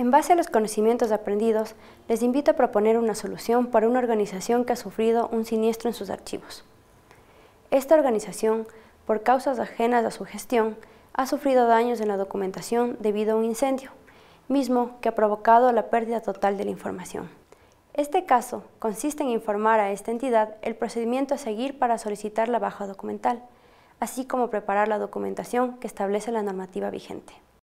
En base a los conocimientos aprendidos, les invito a proponer una solución para una organización que ha sufrido un siniestro en sus archivos. Esta organización, por causas ajenas a su gestión, ha sufrido daños en la documentación debido a un incendio, mismo que ha provocado la pérdida total de la información. Este caso consiste en informar a esta entidad el procedimiento a seguir para solicitar la baja documental, así como preparar la documentación que establece la normativa vigente.